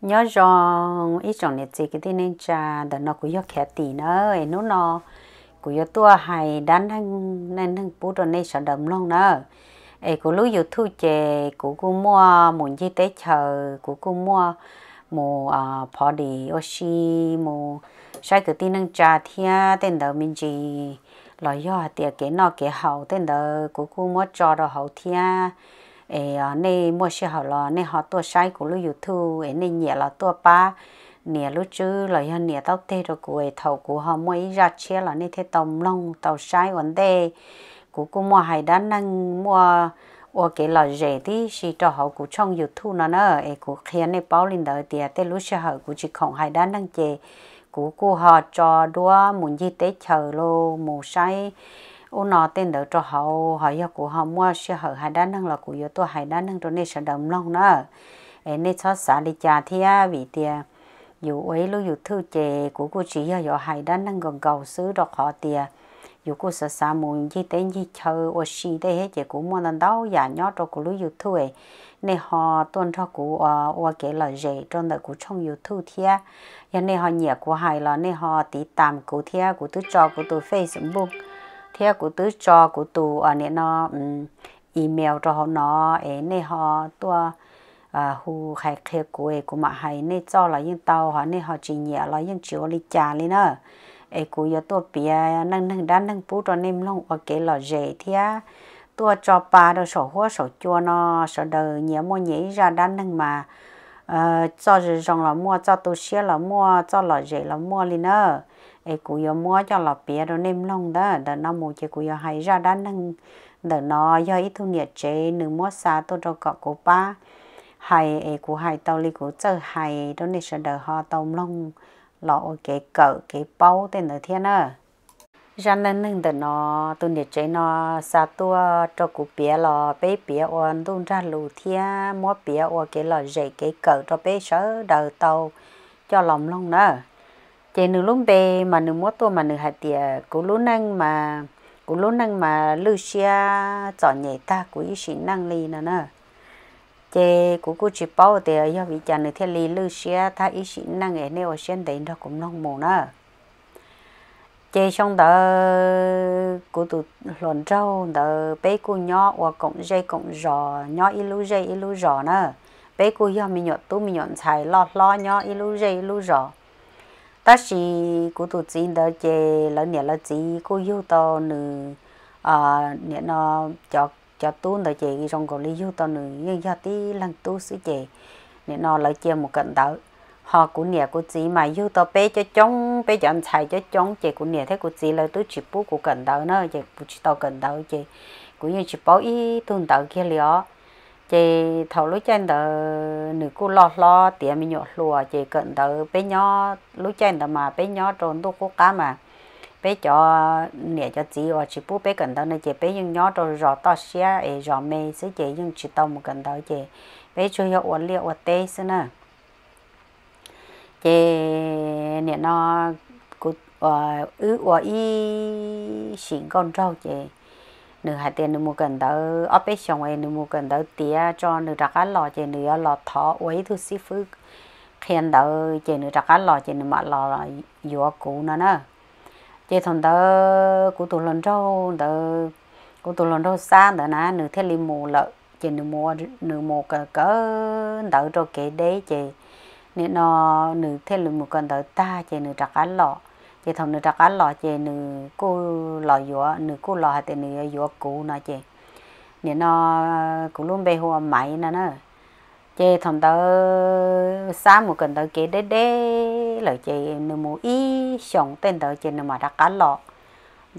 nhớ rằng ít chọn để gì cái tên nên cha đã nó cũng yêu khẻ tỷ nữa ấy nó nó cũng yêu tua hay đan thằng nên thằng bố rồi nên sợ đầm luôn nữa ấy cũng lúc yêu thu chè cũng cũng mua muốn gì tế chờ cũng cũng mua mù à ờ, phò đi oxy mù sai cái tin năng trà thia tên đầu mình chỉ lo yêu tiệc cái nó cái hậu tên đầu cũng cũng mua cho đồ hậu thia ê ờ, nè mua xe họ lo, nè họ tua sai của lúc youtube ê nè nhẹ là tua ba nè lúc chứ là hơn nè tao tê rồi của thầu của họ mua ý ra xe là nè thế tông long tàu sai vấn đề của cô mua hải đá năng mua ô cái là rẻ đi, chỉ cho họ cũng trong youtube nó nữa ấy cũng khiến này bảo lên tiền tê tết lúc họ cũng chỉ không hay đan đang chè cũng cô họ cho đua muốn gì tê chờ lô mua say u nó tên đỡ cho họ họ yêu của họ mua xe họ hai đá nâng là của yêu tôi hai đá nâng cho nên sẽ đầm long nữa ấy nên cho xã đi chả thì à vì tiền dù ấy lúc dù thư chè của cô chị yêu yêu hai đá nâng gần cầu xứ đó họ tiền dù cô sợ xã muốn gì tên gì chờ ô xì đây hết chè của mua lần đâu giả nhót cho của lúc dù thư ấy nên họ tuân cho cụ ở cái là dễ cho đời của trong dù thu thì à nên họ nhẹ của hài là nên họ tí tạm thì à của tôi cho của tôi facebook theo của tứ cho của tù ở à, nên nó ừ, email cho họ nó ấy nè họ tua à hu khai khai của của mà hay nè cho là những tàu họ nè họ chỉ nhẹ là những chiếu lý trà lên nữa ấy của giờ tua bia nâng nâng đan nâng bút cho nên long ok là dễ thia tua cho ba đâu sổ hoa sổ chua nó sổ đời nhẹ mua nhỉ ra đan nâng mà ờ, cho rồi rằng là mua cho tôi xia là mua cho là dễ là mua lên nữa ấy cụ yo mua cho lọ bia rồi nêm long đó đợt nó mua chơi cụ yo hay ra đã nâng đợt nó do ít thu nhiệt chế nửa mua xa tôi cho cọ cụ ba hay ấy cụ hay tàu li cụ chơi hay đó nên sẽ đợt họ tàu long lọ cái cỡ cái bao tên ở thiên à ra nên nưng đợt nó tôi nhiệt chế nó xa tôi cho cụ bia lọ bé bia ôn tôi ra lù thiên mua bia ôn cái lọ dễ cái cỡ cho bé sớ đợt tàu cho lòng long nữa chế nữ lúc bề mà nữ mua tôi mà nữ hạt tiệt cố lúc năng mà cố lúc năng mà lưu xia chọn nhảy ta của ý sĩ năng lì nè nè chế cố cố chỉ bảo thì ở nhà vị cha nửa thiên lì lưu xia ta ý sĩ năng ấy nếu trên đấy nó cũng nông mồ nè chế xong đó cố tụ lòn trâu đó bé cô nhỏ hoặc cũng dây cũng giò nhỏ ít lưu dây ít lưu giò nè bé cô do mình nhọn tu mình nhọn xài lọt lo nhỏ ít lưu dây ít lưu giò ta chỉ của tổ chức đó chè lỡ nhẹ lỡ chị cô yêu to nữa à nhẹ nó cho cho tu đó chè trong cổ lý yêu to nữa nhưng giờ tí lăng tu sứ chè nhẹ nó lại chè một cận đó họ của nhẹ của chỉ mà yêu to bé cho chống bé cho anh chạy cho chống chè của nhẹ thấy của chỉ là tôi chỉ bố của cận đó nữa chè của chị to cận đó chè của như chỉ bảo ý tuần đó kia liệu chị thầu lúa trên đó nửa cô lo lo tiền mình nhọt lùa chị cận đó bé nhỏ lúa trên đó mà bé nhỏ trốn đâu có cá mà bé cho nè cho chị hoặc chị bố bé cận đó này chị bé nhưng nhỏ rồi rõ to xía ấy rõ mê xứ chị nhưng chị tông một cận đó chị bé chưa hiểu ổn liệu ổn tê xứ nè chị nè nó cô ờ, ư ủa y xin con rau chị nữ hạt tiền nữ mua cần đỡ ở bên trong ấy nữ mua cần đỡ tía cho nữ đặt cá lò chị nữ ở lò thọ ấy thu xí phứ khen đỡ chị nữ đặt cá lò chị nữ mặc lò vừa cũ nữa nè chị thằng đỡ của tụi lần trâu đỡ của tụi lần trâu xa đỡ nè nữ thế li mua lợ chị nữ mua nữ mua cỡ cỡ đỡ cho kệ đấy chị nên nó nữ thế li mua cần đỡ ta chị nữ đặt cá lò thì thằng nữ trạc á lò chè nữ cô lò dúa nữ cô lò hay tên nữ dúa cũ nó chè nếu nó cũng luôn bê hoa máy nó nó chè thằng tớ sáng một cần tớ kế đế đế lời chè nữ mù y sống tên tớ chè nữ mà trạc á lò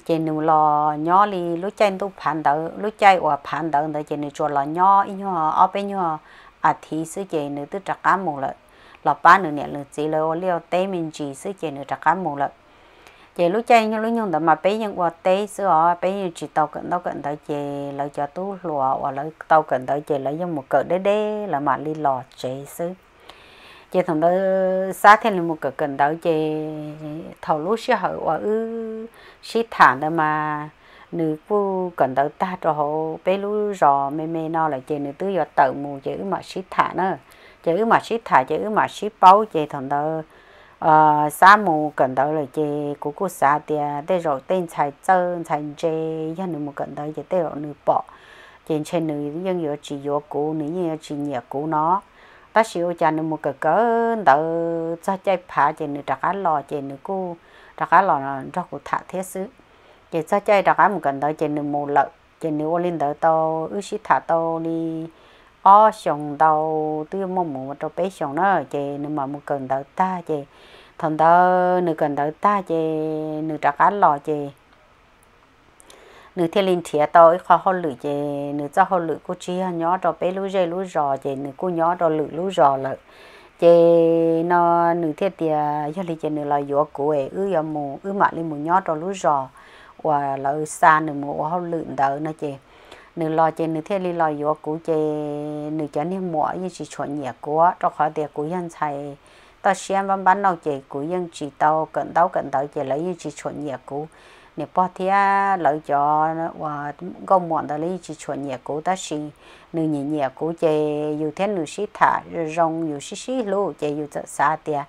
chè nữ lò nhỏ li lúc chạy tu phản tớ lúc chạy ở phản tớ tớ chè nữ chùa lò nhỏ y nhỏ ở bên nhỏ à thì sư chè nữ tư trạc á mù lợi lọ ba nữ nè lửa chỉ lỡ liều tê mình chỉ sư chè nữ trạc á mù lợi chị lúc chơi như lúc nhung đó mà bé nhưng qua tế xứ họ bé nhưng chỉ tàu cận tàu cận tới chị lấy cho tú lụa và lấy tàu cận tới chị lấy dùng một cỡ đế đế là mà đi lò chị xứ chị thằng đó sát thêm một cỡ cận tới chị thầu lúc sẽ hở và ư xí thản đó mà nữ cô cận tới ta cho họ bé lúc rò mê mê no là chị nữ tứ giờ tự mù chị mà xí thản đó chị mà xí thản chị mà xí báu chị thằng đó ờ sa mù cần đó là chị của cô xã thì để rồi tên chạy chân chạy chơi nhà nữ một cần đó chị để rồi nữ bỏ trên trên nữ dân yếu chỉ yếu cố nữ nhân chỉ nhẹ cố nó ta xíu cha nữ một cái cỡ đỡ cho chạy phá trên nữ đặc lò trên nữ cô đặc lò nó rất của thả thế xứ, chị cho chạy đặc một cần đó trên nữ một lợi trên nữ lên đỡ to ước sĩ thả to đi ó xong đầu tư mong muốn cho bé xong nó chị nếu mà một cần đầu ta chị thằng đó nữ cần đầu ta chị nữ trả cá lò chị nữ thiên linh thiệt tôi khó hơn lử chị nữ cho hơn lử cô chia nhó cho bé lú dây lú rò chị nữ cô nhó cho lử lú rò lợ chị nó nữ thiết tiệt do lý chị nữ là dỗ cụ ấy ư giờ mù ư mà lên mù nhó cho lú rò và là xa nữ mù hơn lử đầu nó chị nửa lo chơi nửa thế li lo yếu cũ chè nửa chén niêm mỏ như chỉ chuẩn nhẹ của cho khỏi tiền của nhân thầy ta xem văn bán nào chơi của nhân chỉ tàu cận tàu cận tàu chơi lấy như chỉ chuẩn nhẹ của nè bỏ thì lợi cho và công mọn ta lấy chỉ chuẩn nhẹ của ta xin nửa nhẹ nhẹ của chơi dù thế nửa xí thả rong dù xí xí lú chè dù xa tiền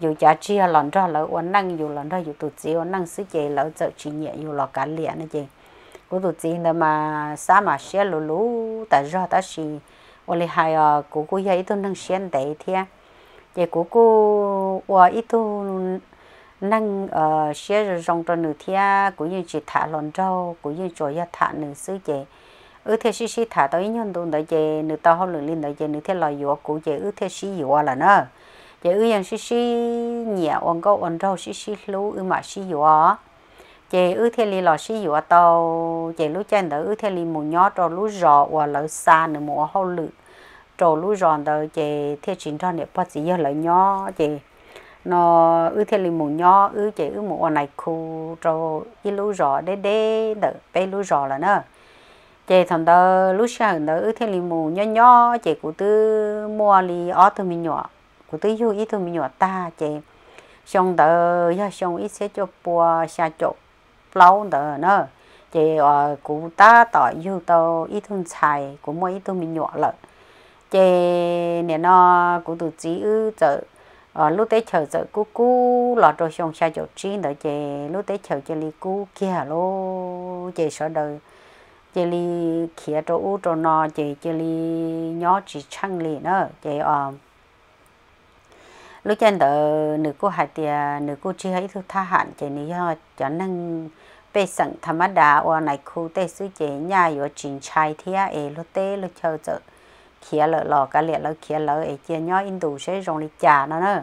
dù chả chia lần ra lỡ uốn năng dù lần ra dù tụt gì năng xí chơi lỡ chợ chỉ nhẹ dù lo cả liền nữa chơi cô tụt gì nữa mà xa mà xe lù lù ta do ta xì và lại hai à cô cô dạy tôi nâng xuyên đấy thế vậy cô cô và ít tôi nâng ờ xe rồi rong cho nửa thế cũng như chỉ thả lon trâu cũng như cho ya thả nửa sứ vậy ư thế xí xí thả tới nhân tôi đấy vậy nửa tao không lường lên đấy vậy nửa thế là yếu cũng vậy ư thế xí yếu là nó vậy ư nhân xí xí nhẹ ông có ông trâu xí xí lú ư mà xí yếu chị ư thiên li lò xí dụ tàu chị lú chân đỡ ư thế li mù nhó rồi lú rò và lỡ xa nữa mù hậu lự rồi lú rò đỡ chị thế chính cho nếp bác sĩ giờ lỡ nhó chị nó ư thế li mù nhó ư chị ư mù này khu rồi y lú rò đế đế đỡ bê lú rò là nữa chị thằng đỡ lú sáng đỡ ư thế li mù nhó nhó chị cụ tư mua li ó từ mi nhỏ cụ tư yêu ít từ mi nhỏ ta chị xong đỡ ya xong ít sẽ cho bùa xa chụp lâu đó nữa chị ở ờ, cụ ta tỏ yêu tàu ít thun xài của mỗi ít thun mình nhỏ lợi chị nè nó cụ tụ chỉ ư chợ ở ờ, lúc tới chờ chợ cú cú lọt rồi xong xa chỗ chín nữa chị lúc tới chờ chị li cú kia lô chị sợ đời chị li kia chỗ u chỗ nọ chị chị li nhỏ chị chăng lì nữa chị ở ờ, lúc chân đó nữ cô hạt tiền nữ cô chỉ hãy thứ tha hạn chị nếu cho năng bây sẵn thầm đà ở này khu tế sư chế nhà yếu trình trai thì à ế lô tê lô chờ chờ kia lỡ lò cả liệt lỡ kia lỡ ế chia nhỏ in đủ sẽ rong đi chả nó nữa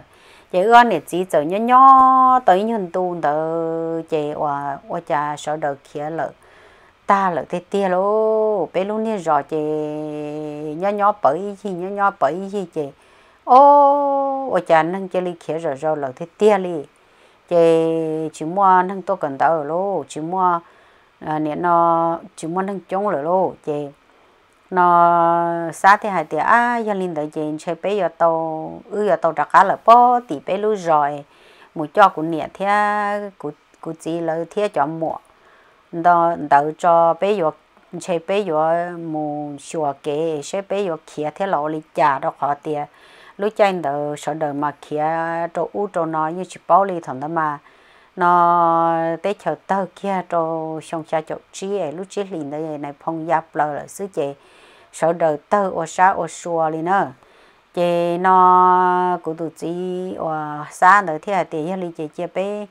chế ơn này chỉ chờ nhỏ nhỏ tới nhân tu đỡ chế ở ở chả sợ đỡ kia lỡ ta lỡ tê tia lô bé luôn nè rõ chế nhỏ nhỏ bởi gì nhỏ nhỏ bởi gì chế ô ở chả nâng chế ly kia rồi rồi lỡ tê tia ly chị chị mua nâng to cần tao lô chị mua à, nè nó chị mua nâng chống rồi lô chị nó xa thì hai thì à gia linh tới chế chơi bé giờ tàu ư ừ, giờ tàu đặc cá là bò tỷ bé lú rồi một cho của nè thia của của chị là thia cho mua đó đậu cho bé giờ chơi bé giờ mù xua kế chơi bé giờ kia thế lô lịch trả đó khó tiền lúc chân đầu sợ đời mà kia chỗ u chỗ nó như chỉ bao ly thằng đó mà nó tế chờ tao kia chỗ xong cha chỗ chi ấy lúc chi liền đây này phong giáp lờ là xứ chị sợ đời tao ở xa ở xua liền nữa chị nó cũng tụt chỉ ở xa nữa thì hai tiền liền chị chia bé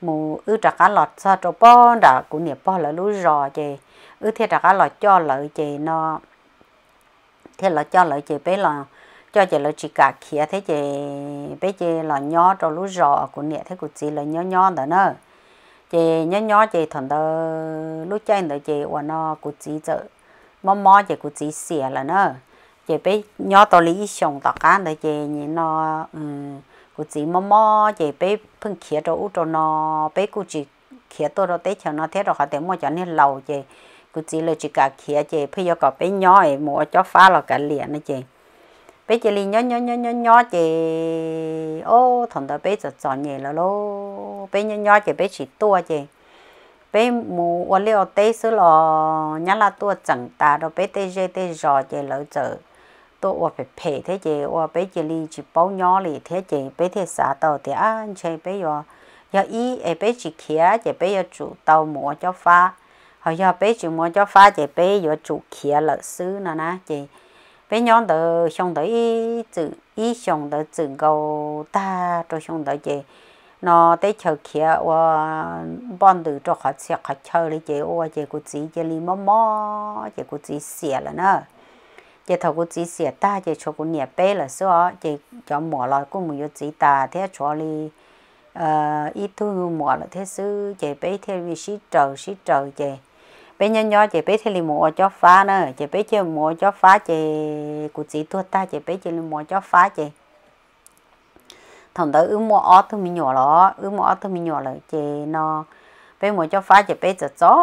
mù ư trả cá lọt sao chỗ bao đã cũng niệm bao là lúc rò chị ư thì trả cá lọt cho lợi chị nó thế là cho lợi chị bé là cho chị là chỉ cả kia thế chị bây giờ là nhỏ cho lú rọ của nhẹ thế của chị là nhỏ nhỏ đó nữa chị nhỏ nhỏ chị thằng đó lú chơi đó chị và nó của chị chợ mò mò chị của chị xỉa là nữa chị bé nhỏ to lý xong tao cá đó chị nhìn nó ừ của chị mò mò chị bé phun kia cho út cho nó bé của chị kia to rồi tới cho nó thế rồi họ tới mua cho nên lâu chị của chị là chỉ cả kia chị bây giờ có bây nhỏ ấy mua cho phá là cả liền đó chị bây giờ nhỏ nhỏ nhỏ nhỏ nhỏ chị ô thằng đó bây giờ chọn nhẹ là lô bây nhỏ nhỏ chị bây chỉ tua chị bây mù ô liu tê sứ lò nhá là tua chẳng ta đâu bây tê dê tê giò chị lỡ chờ tôi ô phải phê thế chị ô bây giờ li chỉ bao nhó li thế chị bây thế xả tàu thì ăn chị bây giờ giờ ý ấy bây chỉ kia chị bây giờ chủ tàu mua cho pha họ giờ bây chỉ mua cho pha chị bây giờ chủ kia lỡ sứ nữa nè chị bên nhon tờ xong tới ý chữ ý xong tới chữ câu, ta cho xong tới chị nó tới chờ kia và bọn từ cho họ xe họ chờ lấy chị ô chị của chị chị li mò mò chị của chị xẻ là nữa chị thầu của chị xẻ ta chị cho của nhà bé là sao, chị cho mò lại cũng muốn chị ta thế cho li ít ờ, thu mò là thế sư chị bé thế vì sĩ trời sĩ trời chị bé nhỏ nhỏ chỉ bé thì mua cho phá nữa chị bé chơi mua cho phá chỉ của chị tôi ta chỉ bé chơi mua cho phá chị thằng đó ướm mua ót tôi mình nhỏ đó ướm mua ót tôi mình nhỏ rồi chị nó bé mua cho phá chị bé giật gió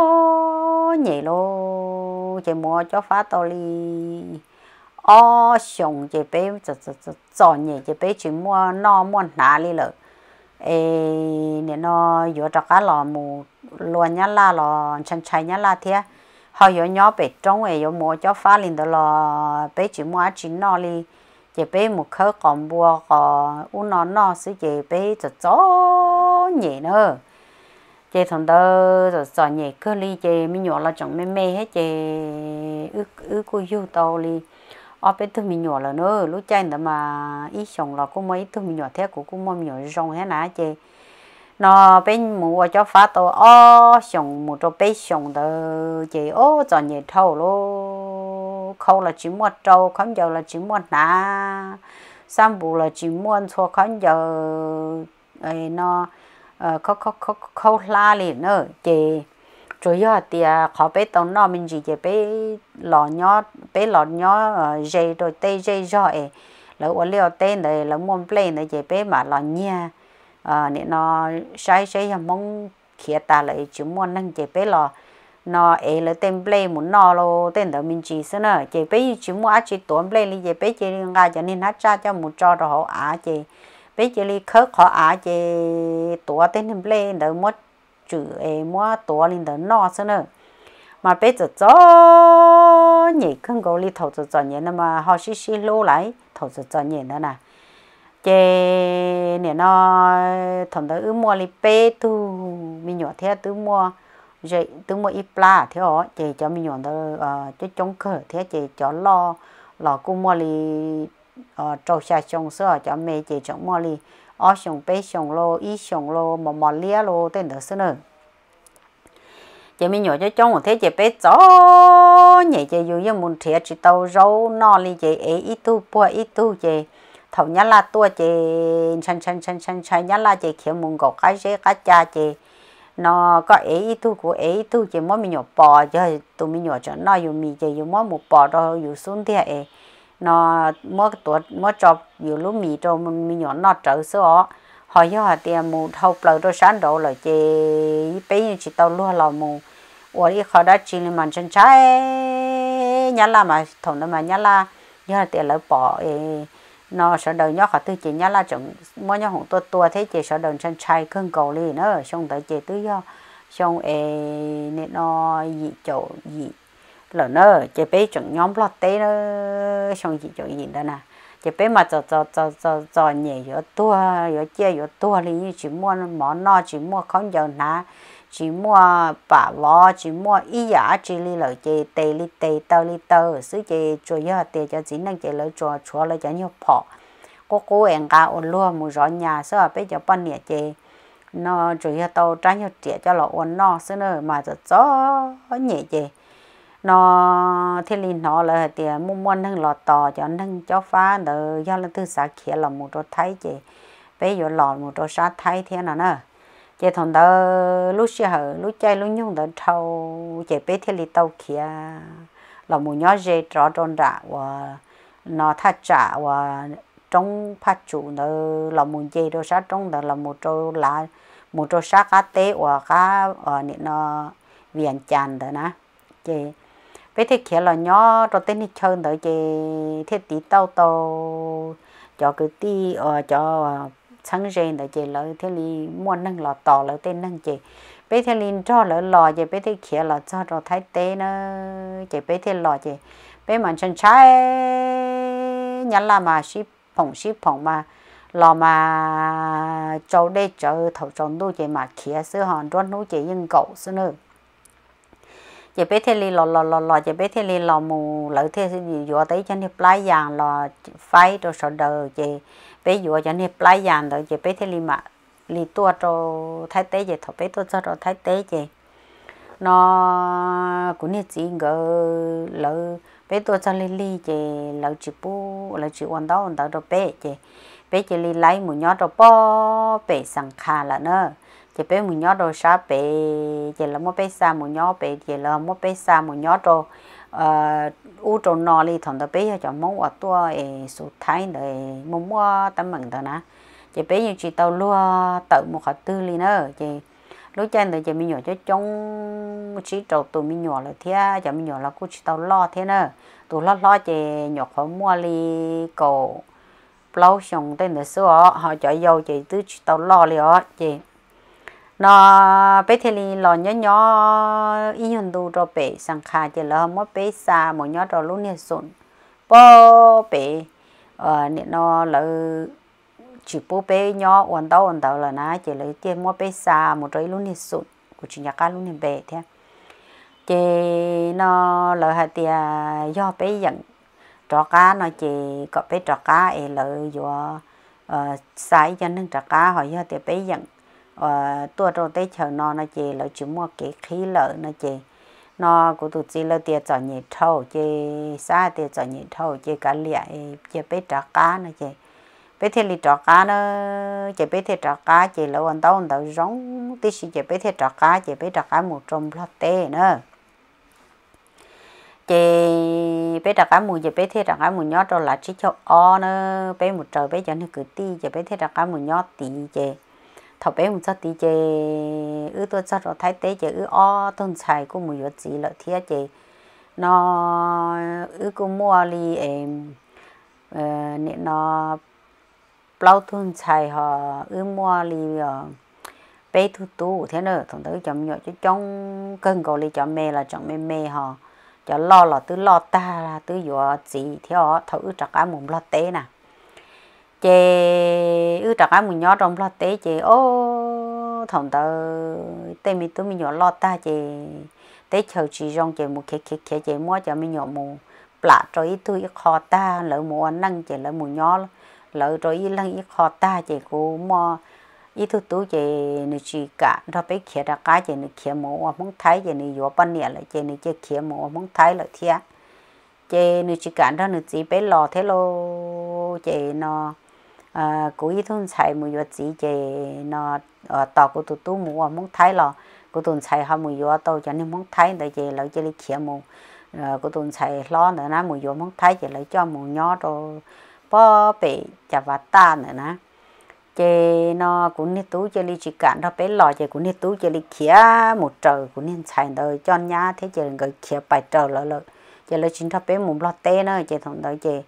nhảy luôn chị mua cho phá to li ó xong chị bé giật giật giật gió nhảy chị bé chỉ mua nó mua nà li rồi ê nên nó vừa cho cá lò mù luôn nhá là lo chân chạy nhá là thế họ yếu nhau bị trong ấy yếu mua cho phá lên đó là bé chỉ mua chỉ nó đi chỉ bị một khâu còn bùa còn u nó nó sẽ chỉ bị cho chó nhẹ nữa chỉ thằng đó rồi sợ nhẹ cơ ly chỉ mi nhỏ là chẳng mê mê hết chị ước ước cô yêu tàu ly ở bên thương mình nhỏ là nữa lúc chạy đó mà ít xong là cũng mấy thương mi nhỏ thế cũng cô mi nhỏ rong hết nã chị nó bên mù cho phá tổ ô xong mù cho bên xong đó chị ô cho nhẹ thâu lô khâu là chỉ mua trâu không giờ là chỉ mua nà sam bù là chỉ mua cho không giờ ấy nó khâu ờ, khâu khâu khâu la liền nữa chị chủ yếu thì à, khó bé tông nó mình chỉ chỉ bé lọ nhỏ bé lọ nhỏ ờ, dây rồi tê dây rồi là uống liều tên này là muốn play này chỉ bé mà lọ nhia nè ờ, nó sai sai hầm mong khía ta lại chú muốn năng chế bé lo nó ấy là tên play muốn nó lo tên đầu mình chỉ xí nữa chế bé chỉ muốn á chỉ tuần play li chế bé chế ngay cho nên hát cha cho một cho đồ họ á chế bé chế li khớp họ á chế tuần tên play đầu mua chữ ấy mua tuần lên đó nó xí nữa mà bé chỉ cho nhỉ không có li thầu giờ nhỉ mà họ xí xí lô lại thầu giờ nhỉ nữa nè chê nè nó thằng đó mua li pê tu mình nhỏ thế tu mua rồi tu mua ít pla thế họ chê cho mình nhỏ đó ờ, cho chống khờ thế chê cho lo lo cũng mua li ờ, trâu xa trồng sữa cho mẹ chê trồng mua li ở xong pe xong lo ít xong lo mà mà lia lô tên đó xưa nữa chị mình nhỏ cho chồng thế chị bé chó nhẹ chị dù như muốn thiệt chỉ tàu râu nó li chị ấy ít tu bùa ít tu chị thầu nhá là tua chị chân chân chân chân chân nhá là chị kiểu mông gọc cái gì cái cha chị nó có ấy tu của ấy tu chị mỗi mình nhổ bò chứ tụi mình nhổ cho nó dùng mì chị dùng mỗi một bò đó dùng xuống thì ấy nó mỗi tuổi mỗi chọc dùng lúc mì cho mình nhổ nó trở sữa họ cho họ tiền mù thâu bờ đôi sáng độ là chị bây giờ chị tao luôn là mù ở đi khó đã chỉ lên mình chân trái nhá là mà thằng nó mà nhá là nhớ tiền lỡ bỏ ấy nó sợ đầu nhóc họ tư chỉ nhá là chẳng mỗi nhóc hổng tua tua thế chỉ sợ đầu chân trai cưng cầu lì nữa xong tới chỉ tư do xong ê nên nó dị chỗ dị lỡ nữa chỉ bé chẳng nhóm lọt té nữa xong dị chỗ dị đó nè chỉ bé mà cho cho cho cho cho nhẹ yếu tua yếu chia yếu tua lì như chỉ mua món no chỉ mua không giờ nà chỉ mua bà lo chỉ mua ý giả chỉ li lợi chị tê li tê tơ li tơ sứ chị cho giờ tê cho chỉ năng chị lợi cho cho lợi cho nhiều phò cố cố em cả ôn luôn mua rõ nhà sơ bây giờ bán nhà chị nó chủ yếu tàu tránh nhiều trẻ cho lọ ôn nó sứ nữa mà giờ gió nhẹ chị nó thiên linh nó là tiền mua mua nâng lọt tò cho nâng cho phá nữa do là thứ sáng kia là một đồ thấy chị bây giờ lọ một đồ sát thấy thế nào nữa chị thằng đó lúc xưa hở lúc chơi lúc nhung đó trâu chị bé thì lì tàu kia là một nhóm dê trò tròn rạ và nó thắt chặt và trong phát chủ đó là một dây đó sát trong đó là một chỗ lá một chỗ sát cá tế và cá ở ờ, nè nó viền chàn đó nè chị bé thì kia là nhóm trâu tên đi chơi đó chị thiết tí tàu tàu cho cái ti ở ờ, cho sáng rèn là chị lỡ thế li mua nâng lọ tỏ lỡ tên nâng chị bây thế li cho lỡ lò chị bây thế kia lỡ cho rồi thái tế nó chị bây thế lò chị bây mà chân trái nhắn là mà ship phồng ship phồng mà lò mà cháu đây cháu thầu cháu đôi chị mà kia sư hòn rốt nú chị nhưng cậu sư nữa giờ bé thế li lò lò lò lò giờ bé thế li lò mù lỡ thế gì dọa tới cho nên plái vàng lò phái đồ sờ đờ chị bé vừa cho nên plái vàng rồi giờ bé thế li mà li tua cho thái tế giờ thọ bé tua cho rồi thái tế chị nó cũng như chị ngờ lỡ bé tua cho lì lì chị lỡ chị bu lỡ chị quan đó quan đó rồi bé chị bé chị lì lấy mù nhót rồi bo bé sằng khà là nữa chỉ bé mù nhỏ đồ sao bé chỉ là mua bé sa mù nhỏ bé chỉ là mua bé sa mù nhỏ đồ ờ, u đồ nọ li thằng đó bé cho mong ở tua e số thái để mua quá tâm mừng đó nè chỉ bé như chỉ tàu lúa tự một khẩu tư li nữa chỉ lúc trên thì chị mi nhỏ cho trong chỉ trâu tụi mi nhỏ là thế chị mi nhỏ là cô chỉ tàu lo thế nữa tụi lo lo chị nhỏ khó mua li cổ lâu xong tên là xưa họ cho dâu chị tứ chị tàu lo li ó chị nó bé thì lò nhỏ nhỏ ít hơn tu cho bé sang khá chỉ là mỗi bé xa mỗi nhỏ cho luôn nhiệt sụn bố bé ờ nên nó là chỉ bố bé nhỏ ổn tao ổn tao là na chỉ là chỉ mỗi bé xa một trái luôn nhiệt sụn của chị nhà cá luôn nhiệt bé thế chị nó là hai tia do bé dẫn trò cá nó chị có bé trò cá ấy là do ờ, sai cho nên trò cá hỏi do tia bé dẫn và tua trâu tết chờ nó nó chị là chúng mua cái khí lợ nó chị nó của tụi chị là tiền chọn nhiệt thầu chị xa tiền chọn nhiệt thầu chị cả lẹ chị biết trả cá nó chị bé thì lì trả cá nó chị biết thì trả cá chị là anh tao anh tao giống tí xí chị bé thì trả cá chị biết trả cá một trong lót tê nữa chị bé đặt cá mùi giờ bé thế đặt cá mùi nhót rồi là chỉ cho o nó bé một trời bé cho nó cứ ti giờ bé thế đặt cá mùi nhót tí chị thọ bé một chút tí chè ư tôi cho rồi thái tế chè ư o tôn xài cũng mùi gì lợi thiết chè nó ư cũng mua li em ờ, nè nó bao tôn xài họ ư mua li ờ, bé thu tu thế nữa thằng tới chậm nhỏ chứ trong cơn cầu li chậm mê là chậm mê mê họ cho lo là tứ lo ta là tứ dọa gì theo ư chặt cả mồm lo té nè chị ư trả cái mình nhỏ trong lo tế chị ô thằng tớ tê mình tôi mình nhỏ lo ta chị tế chờ chị rong chị mù khé khé khé chị mua cho mình nhỏ mù lạ rồi tôi khó ta lỡ mù ăn năng chị lỡ mù nhỏ lỡ rồi lăng ít khó ta chị cô mua ít thứ tôi chị nữ chị cả đó bé khía ra cá chị nữ khía ở Mông Thái chị nữ vô ban nhẹ lại chị nữ chị khía ở Mông Thái lại thia chị nữ chị cả đó nữ chị bé lò thế lô chị nó À, cô ấy thôn chạy mùi yo chỉ chế nó ở ờ, tàu của tụi tôi mua muốn thái lo cô tôi chạy họ mùi yo tàu cho nên muốn thái để chế lấy chế đi kia mù cô tôi chạy lo nữa nè mùi yo muốn thái chế lấy cho mù nhỏ rồi bỏ bể chả vặt ta nữa nè chế nó cũng nên tú chế đi chỉ cản nó bé lo chế cũng nên tú chế đi kia một trời cũng nên chạy đời cho nhá thế chế người kia bài trời lỡ lỡ chế lấy chính tháp bé mồm lo té nữa chế thằng đời chế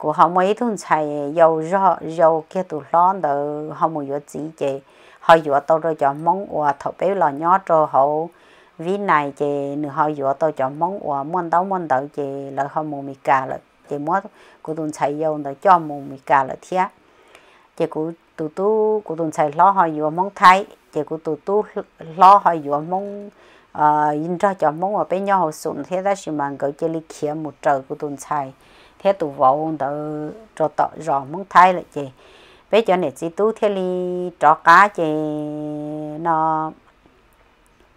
cô họ mấy thun xài dầu rõ dầu kia tụ lo đỡ họ mua vô chỉ chị họ vô tao rồi cho món quà thọ bé lò nhỏ cho họ vì này chị nữa họ vô tao cho món quà muốn tao muốn tao chị là họ mua mì cà là chị mua cô thun xài dầu đỡ cho mua mì cà là thiệt chị cô tụ tụ cô thun xài lo họ vô món thái chị cô tụ tụ lo họ vô món ờ in ra cho món quà bé nhỏ họ sụn thế ra xí mà cậu chị lấy kia một trời cô thun xài thế tụ vô tự cho tọ rõ muốn thay lại chị bây giờ này chị tu thế li cho cá chị nó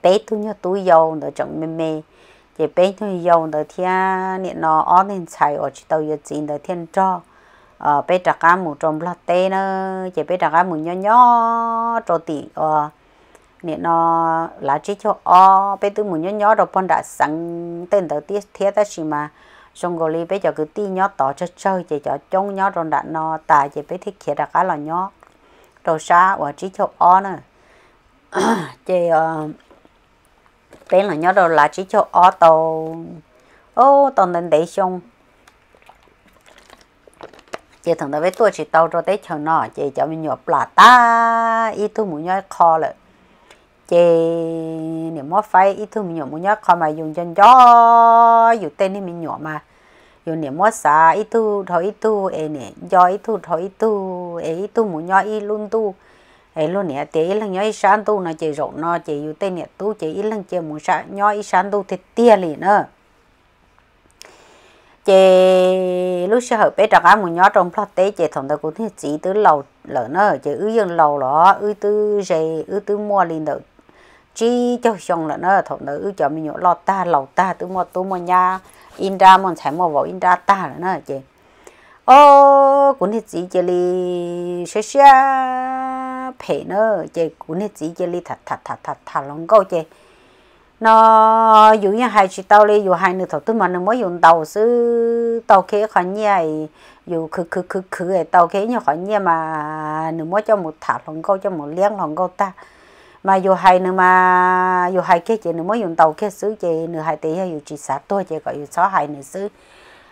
bé tu nhớ tu dầu nó chẳng mê mê chị bé tu dầu nó thiên niệm nó ăn nên xài ở chỗ tàu giờ chị nó thiên cho ờ bé trả cá mù trồng là tê nó chị bé trả cá mù nhỏ nhỏ cho tỷ ờ niệm nó là chỉ cho ó bé tu mù nhỏ nhỏ rồi con đã sẵn tên đầu tiết thế ta xí mà xong rồi li bây giờ cứ ti nhót tỏ cho chơi chỉ cho trông nhót rồi đã no tại chỉ bây thiết kia đặt cái là nhót, rồi xa và chỉ cho o nữa chỉ bé là nhót rồi là chỉ cho o tàu ô tàu nên để xong chỉ thằng đó với tôi chỉ tàu rồi tới chờ nọ chỉ cho mình nhọ ta ít thu muốn nhói kho lại chê niệm mà phải ít thứ mình nhổ muốn nhớ không mà dùng chân cho dù tên thì mình nhổ mà dùng niệm mà xa ít thứ thôi ít thứ ấy nè do ít thứ thôi ít thứ ấy ít thứ mua nhớ ít luôn tu ấy luôn nè thì ít lần nhớ ít sáng tu nó chỉ rộng nó chỉ dù tên nè tu chỉ ít lần chỉ mua sáng nhớ ít sáng tu thì tia lì nữa chị lúc sẽ hợp bé trăng áo mua nhớ trong plot tế chị thằng ta cũng thấy chỉ tứ lầu lợn nữa chị ư dân lầu đó ư tứ dây ư tứ mua liền đầu chỉ cho xong là nó thổ nữ cho mình nhổ lo ta lầu ta tôi mua tôi mua nha in ra mình phải mua vỏ in ra ta là nó chị ô cũng hết chỉ chơi đi xé xé phê nó chị cũng hết chỉ chơi đi thật thật thật thật thật lòng câu chị nó dụ như hai chị tao đi dụ hai nữ thổ tôi mà nó mới dùng tàu sư tàu kế khỏi nhà dù khứ khứ khứ khứ tàu kế như khỏi nhà mà nó mới cho một thả lòng câu cho một liang lòng câu ta mà dù hay nữa mà dù hay cái chị nữa mới dùng tàu cái xứ chị nữa hay tí hay dù chị sạc tôi chị gọi dù xó hay nữa xứ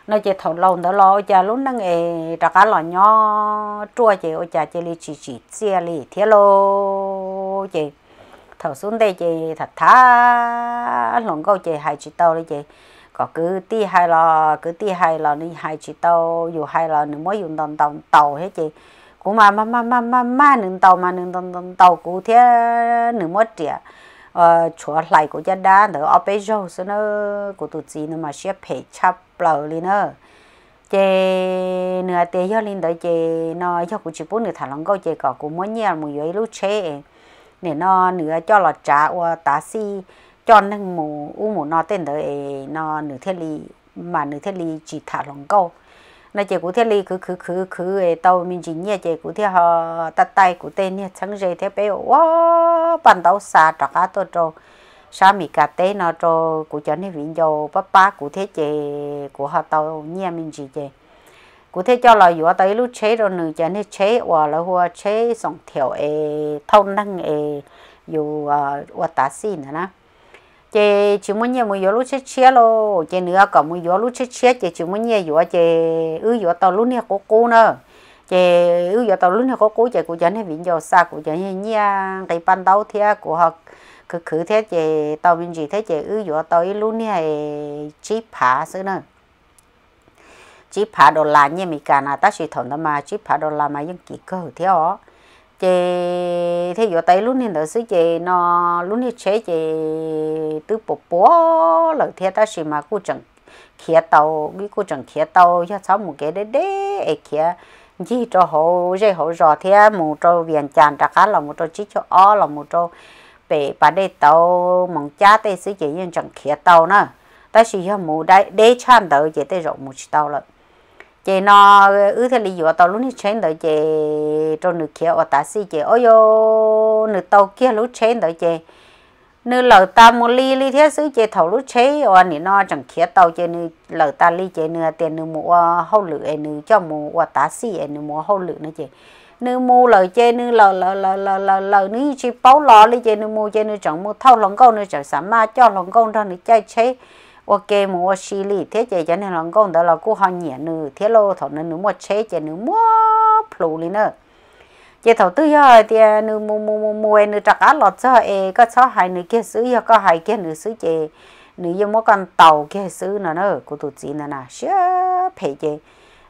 nó chị thầu lâu đó lo cha lúc nó nghe ra cá lò nhỏ chua chị ôi cha chị li chị chị xe li thế lô chị thầu xuống đây chị thật thà lòng câu chị hay chị tàu đấy chị có cứ ti hai lò cứ ti hai lò đi hai chị tàu dù hai lò nữa mới dùng tàu đồng tàu hết chị cú mà mà mà mà mà mà nương tàu mà nương tàu tàu cú thế nương mất trẻ ờ chúa lại cú gia đa nữa ở bên giờ số nó của tụi chị nó mà sẽ phải chắp lờ lên nữa chế nửa tế cho lên tới chế nó cho cú chỉ bốn nửa thằng lòng câu chế cả cú muốn nhiều một dưới lúc chế để nó nửa cho lọt trả qua tá si cho nên mù u mù nó tên tới nó nửa thế lý mà nửa thế lý chỉ thả lòng câu 那结果天里去去去去诶，到民警呢，结果天 họ ta tay của tên nè chẳng gì thế bé wow bàn đầu xa trọ cá tôi trâu xa mì cà tê nó trâu của cho nên viện dầu bắp bá của thế của họ tàu nha mình chị chị của thế cho là vừa tới lúc chế rồi nữa cho nên chế và là chế xong thiểu ê thâu năng ê dù hoa ờ, tá nữa nè chị chỉ muốn nhiều muốn yếu lúc chết chia lo chị nữa cả muốn yếu lúc chết chia chị chỉ muốn nhiều yếu chị ư yếu tàu lúc này có cô nữa chị ư yếu tàu lúc này có cô chị cũng chẳng hay viện giàu xa cũng chẳng hay nhia cái ban đầu thì của họ cứ cứ thế chị tàu mình chỉ thế chị ư yếu tàu ấy lúc này chỉ phá sự nữa chỉ phá đồ là như mình cả là ta chỉ thằng đó mà chỉ phá đồ là mà những kỹ cơ theo chị thế giờ tay lúc nên đỡ xứ chị nó lúc nên chế chị từ bộ bố là thế ta xí mà cô chẳng khía tàu cái cô chẳng khía tàu cho cháu một cái đấy đấy ấy khía chỉ cho họ dễ họ rõ thế một cho viện chàng đặc là một chỗ chỉ cho o là một chỗ bể bà đây tàu mong cha tây xứ chị nhưng chẳng khía tàu nữa ta xí cho một đấy để chăn đỡ chị tây rộng một tàu rồi chị nó ư thế lý do tao lúc này chén đợi chị trong nước kia ở ta si chị ôi yo nước tàu kia lúc chén đợi chị nữ lỡ ta một ly ly thế xứ chị thầu lúc chế ở nị nó chẳng kia tàu chị nữ lỡ ta ly chị nữ à, tiền nữ mua à, hậu lự nữ cho mua ta si nữ mua hậu lự nữa chị nữ mua lời chơi nữ lờ lờ lờ lờ lờ lờ nữ chỉ báo lò lấy chơi nữ mua chơi nữ chẳng mua thâu lòng câu nữ chẳng sắm ma cho lòng câu ra nữ chơi chơi 我给么我心里，天姐姐那人讲的了，过好年呢，天喽，头那那么车姐那么铺里呢，姐头对呀，爹那么么么么那这个老早哎，个早还那个事呀，个还个那事姐，你有么干倒个事呢呢，古都知呢呐，小陪姐。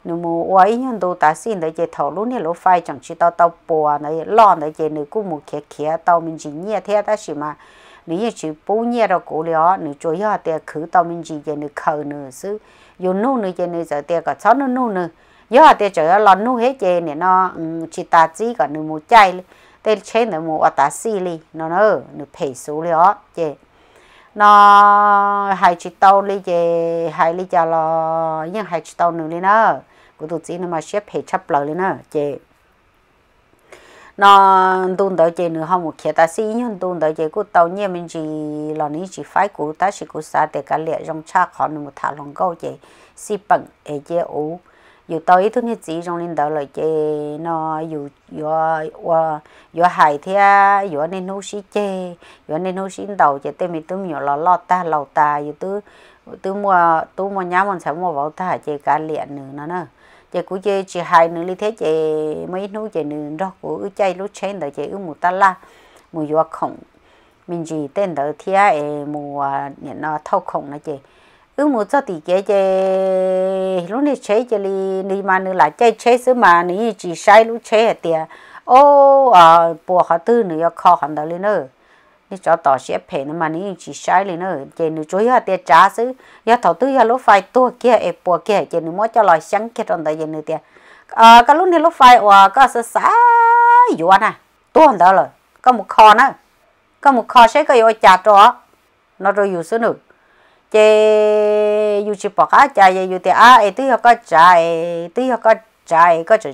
nếu mà quay à, nhân đồ ta xin để chế thầu luôn thì lỗ phai chẳng chỉ tao tao bò này lo này chế nếu cũng một kia kia tao mình chỉ nhẹ thế ta xí mà bây chỉ bố nhẹ đó cổ lió nữ cho họ tiền khử tao mình chỉ giờ nữ khờ nữ sư dù nu giờ nữ giờ tiền cả sáu nữ nu nữ giờ họ cho lo nu hết giờ nè nó chỉ ta chỉ cả nữ mua chay tên chế nữ mua ở ta xì li nó nó phải số lió giờ nó hai chỉ tao li giờ hai li giờ lo nhưng hai chỉ tao nữ nó của tụi nó mà xếp phải chấp lời li nó nó tuôn tới chơi nữa không một khi ta xí nhưng tuôn tới chơi của tàu nhiên mình chỉ là ní chỉ phải của ta chỉ của xa để cả lệ trong cha khó nữa một thả lòng câu chơi xí bằng ở chơi ủ dù tàu ý thức như chỉ trong lên đầu lời chơi nó dù dù dù hại thế dù nên hú xí chơi dù nên hú xí đầu chơi tên mình tưởng nhiều lo lo ta lầu ta dù tôi tôi mua tôi mua nhám mình sẽ mua vào ta chơi cả lệ nữa nó nữa chị cũng chơi chị hai nữa lý thế chị mấy nô chị nữa đó của ư chơi lúc chơi đó chị ư mù ta la mù dọa khổng mình chỉ tên đó thia em mù à, nhận nó thâu khổng nữa chị ư mù cho thì chị chị lúc này chơi chị đi đi mà nữa là chơi chơi xứ mà nữa chỉ sai lúc chơi thì ô à bùa họ tư nữa khó họ đó lên nữa thì cho tỏ sẽ phê nó mà ní chỉ sai lên nó chỉ nó chú ý hạt tiền trả xứ giờ thầu tư giờ lúc phải tua kia ép bùa kia chỉ nó mới cho lời sáng kia trong tay giờ nữa tiền à cái lúc này lúc phải à có sự xả dùa nè tua rồi có một kho nữa có sẽ có yêu trả cho nó rồi dù xứ nữa chỉ dù chỉ bỏ cái trả giờ dù tiền à ấy tư có trả ấy tư có trả ấy có chỉ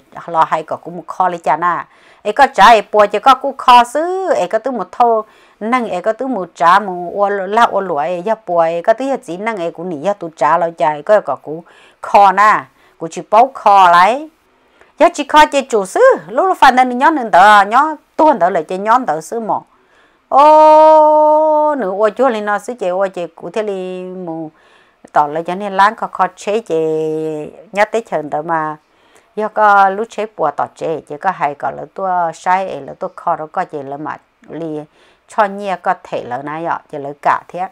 hay có cũng một kho lấy trả nè có trả ấy bùa chỉ có cũng kho xứ có tư một thâu năng ấy có tứ mù trả mù ô la ô lúa ấy ya bồi có tứ chỉ năng ấy cũng nhỉ ya tu trả lâu dài có có cũ kho na cũ chỉ bao kho lại ya chỉ kho chỉ chủ sư lúc lúc phần nên nhóm nên tờ nhóm tuần tờ lại chỉ nhóm tờ sư mò ô nửa ô chúa lên nó sư chỉ ô chỉ cụ thế li mù tỏ là cho nên láng có kho chế chỉ nhất tới chừng tờ mà do có lúc chế bùa tỏ chế chỉ có hay có là tua sai là tua kho đó có chỉ là mà li cho nhẹ có thể là nãy giờ giờ lấy cả thế